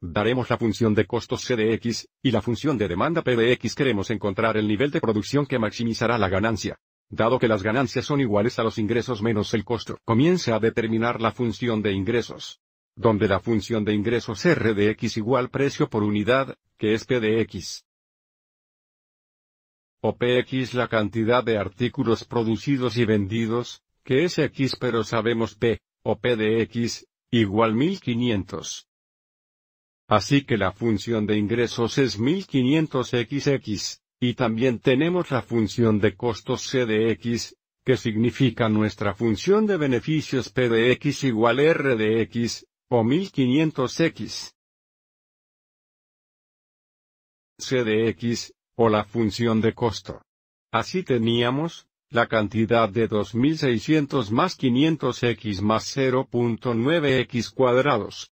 Daremos la función de costos X, y la función de demanda P de X queremos encontrar el nivel de producción que maximizará la ganancia. Dado que las ganancias son iguales a los ingresos menos el costo, comienza a determinar la función de ingresos. Donde la función de ingresos R X igual precio por unidad, que es P de X. O PX la cantidad de artículos producidos y vendidos, que es X pero sabemos P, o P de X igual 1500. Así que la función de ingresos es 1500xx, y también tenemos la función de costos c de x, que significa nuestra función de beneficios p de x igual r de x, o 1500x. c de x, o la función de costo. Así teníamos, la cantidad de 2600 más 500x más 0.9x cuadrados.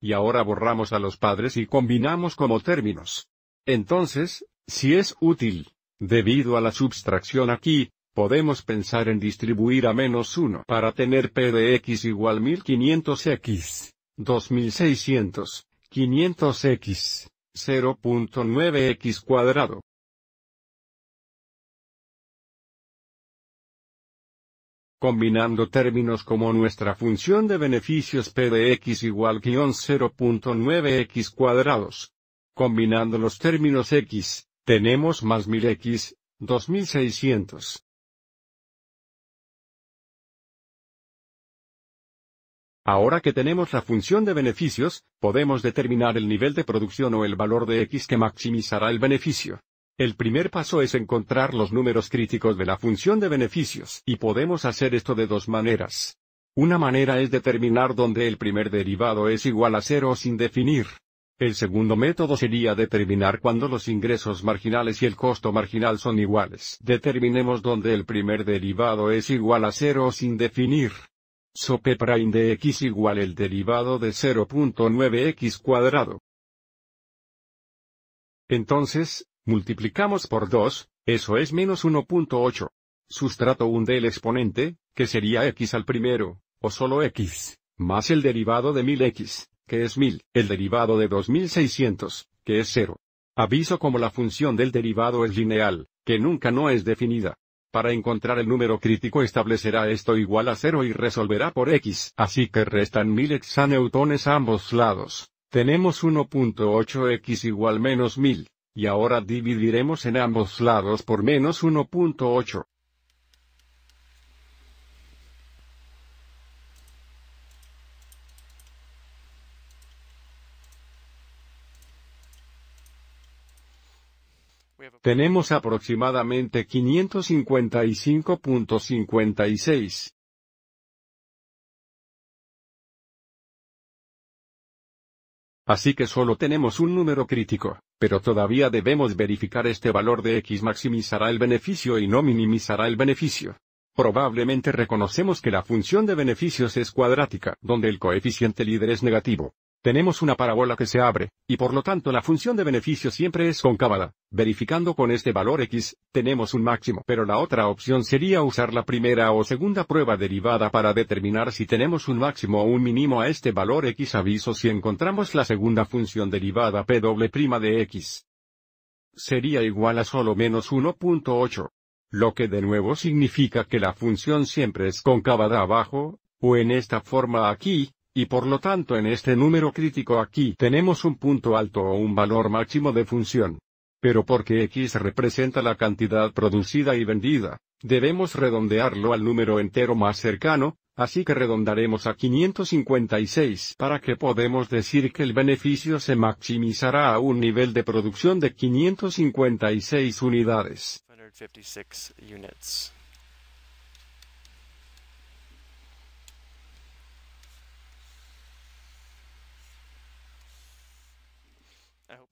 Y ahora borramos a los padres y combinamos como términos. Entonces, si es útil, debido a la subtracción aquí, podemos pensar en distribuir a menos 1 para tener p de x igual 1500x, 2600, 500x, 0.9x cuadrado. combinando términos como nuestra función de beneficios p de x igual guión 0.9x cuadrados. Combinando los términos x, tenemos más 1000x, 2600. Ahora que tenemos la función de beneficios, podemos determinar el nivel de producción o el valor de x que maximizará el beneficio. El primer paso es encontrar los números críticos de la función de beneficios, y podemos hacer esto de dos maneras. Una manera es determinar dónde el primer derivado es igual a cero sin definir. El segundo método sería determinar cuándo los ingresos marginales y el costo marginal son iguales. Determinemos dónde el primer derivado es igual a cero sin definir. So prime de x igual el derivado de 0.9x cuadrado. Entonces, Multiplicamos por 2, eso es menos 1.8. Sustrato 1 del exponente, que sería x al primero, o solo x, más el derivado de 1000x, que es 1000, el derivado de 2600, que es 0. Aviso como la función del derivado es lineal, que nunca no es definida. Para encontrar el número crítico establecerá esto igual a 0 y resolverá por x. Así que restan 1000 hexaneutones a ambos lados. Tenemos 1.8x igual menos 1000. Y ahora dividiremos en ambos lados por menos 1.8. Tenemos aproximadamente 555.56. Así que solo tenemos un número crítico pero todavía debemos verificar este valor de x maximizará el beneficio y no minimizará el beneficio. Probablemente reconocemos que la función de beneficios es cuadrática, donde el coeficiente líder es negativo. Tenemos una parábola que se abre, y por lo tanto la función de beneficio siempre es concavada. Verificando con este valor x, tenemos un máximo. Pero la otra opción sería usar la primera o segunda prueba derivada para determinar si tenemos un máximo o un mínimo a este valor x. Aviso si encontramos la segunda función derivada p de x. Sería igual a solo menos 1.8. Lo que de nuevo significa que la función siempre es concavada abajo, o en esta forma aquí, y por lo tanto en este número crítico aquí tenemos un punto alto o un valor máximo de función. Pero porque x representa la cantidad producida y vendida, debemos redondearlo al número entero más cercano, así que redondaremos a 556 para que podemos decir que el beneficio se maximizará a un nivel de producción de 556 unidades.